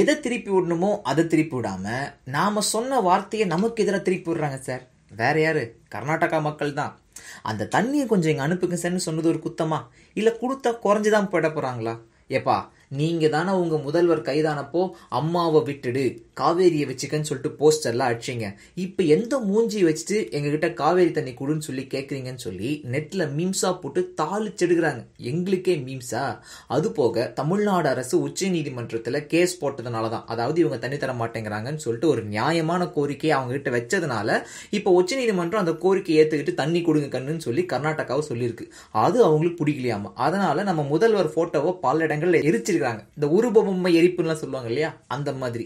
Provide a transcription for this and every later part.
எதை திருப்பி விடணுமோ அதை திருப்பி விடாமல் நாம் சொன்ன வார்த்தையை நமக்கு எதிராக திருப்பி விடுறாங்க சார் வேறு யார் கர்நாடகா மக்கள் தான் அந்த தண்ணியை கொஞ்சம் இங்கே அனுப்புங்க சார்னு சொன்னது ஒரு குத்தமா இல்லை கொடுத்தா குறைஞ்சி தான் போயிட போகிறாங்களா ஏப்பா நீங்கள் தானே உங்கள் முதல்வர் கைதானப்போ அம்மாவை விட்டுடு காவேரியை வச்சுக்கன்னு சொல்லிட்டு போஸ்டர்லாம் அடிச்சிங்க இப்போ எந்த மூஞ்சி வச்சுட்டு எங்ககிட்ட காவேரி தண்ணி கொடுன்னு சொல்லி கேட்குறீங்கன்னு சொல்லி நெட்டில் மீம்ஸா போட்டு தாளிச்செடுக்கிறாங்க எங்களுக்கே மீம்ஸா அது போக தமிழ்நாடு அரசு உச்ச நீதிமன்றத்தில் கேஸ் போட்டதுனால தான் அதாவது இவங்க தண்ணி தர மாட்டேங்கிறாங்கன்னு சொல்லிட்டு ஒரு நியாயமான கோரிக்கையை கிட்ட வச்சதுனால இப்போ உச்ச நீதிமன்றம் அந்த கோரிக்கை ஏற்றுக்கிட்டு தண்ணி கொடுங்க கண்ணுன்னு சொல்லி கர்நாடகாவை சொல்லியிருக்கு அது அவங்களுக்கு பிடிக்கலையாம அதனால நம்ம முதல்வர் ஃபோட்டோவை பல இடங்களில் எரிச்சிருக்கு எரிச்சிடுறாங்க இந்த உருப பொம்மை எரிப்புலாம் சொல்லுவாங்க இல்லையா அந்த மாதிரி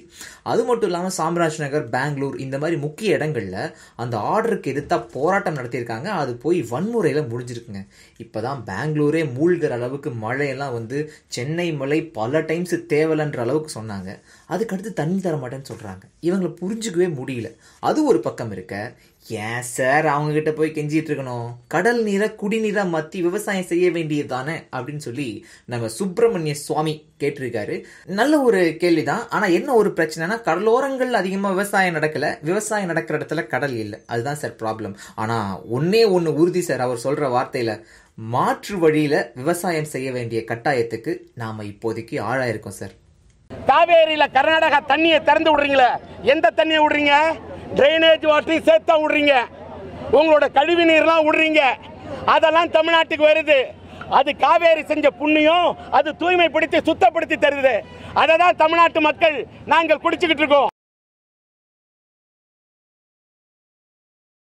அது மட்டும் இல்லாமல் சாம்ராஜ் நகர் பெங்களூர் இந்த மாதிரி முக்கிய இடங்களில் அந்த ஆர்டருக்கு எதிர்த்தாக போராட்டம் நடத்தியிருக்காங்க அது போய் வன்முறையில் முடிஞ்சிருக்குங்க இப்போ தான் பெங்களூரே மூழ்கிற அளவுக்கு மழையெல்லாம் வந்து சென்னை மழை பல டைம்ஸ் தேவலன்ற அளவுக்கு சொன்னாங்க அதுக்கடுத்து தண்ணி தர மாட்டேன்னு சொல்கிறாங்க இவங்களை புரிஞ்சிக்கவே முடியல அது ஒரு பக்கம் இருக்க ஏன் சார் கிட்ட போய் கெஞ்சிட்டு இருக்கணும் கடல் நீரை குடிநீராக மத்தி விவசாயம் செய்ய வேண்டியது தானே அப்படின்னு சொல்லி நம்ம சுப்பிரமணிய சுவாமி கேட்டிருக்காரு நல்ல ஒரு கேள்விதான் ஆனா ஆனால் என்ன ஒரு பிரச்சனைனா கடலோரங்கள் அதிகமாக விவசாயம் நடக்கல விவசாயம் நடக்கிற இடத்துல கடல் இல்லை அதுதான் சார் ப்ராப்ளம் ஆனால் ஒன்னே ஒன்னு உறுதி சார் அவர் சொல்கிற வார்த்தையில் மாற்று வழியில விவசாயம் செய்ய வேண்டிய கட்டாயத்துக்கு நாம் இப்போதைக்கு ஆளாயிருக்கோம் சார் காவேரியில கர்நாடகா தண்ணியை திறந்து விடுறீங்களே எந்த தண்ணியை விடுறீங்க ட்ரைனேஜ் வாட்டி சேர்த்தா விடுறீங்க உங்களோட கழிவு நீர்லாம் விடுறீங்க அதெல்லாம் தமிழ்நாட்டுக்கு வருது அது காவேரி செஞ்ச புண்ணியம் அது தூய்மைப்படுத்தி சுத்தப்படுத்தி தருது அதை தான் தமிழ்நாட்டு மக்கள் நாங்கள் குடிச்சுக்கிட்டு இருக்கோம்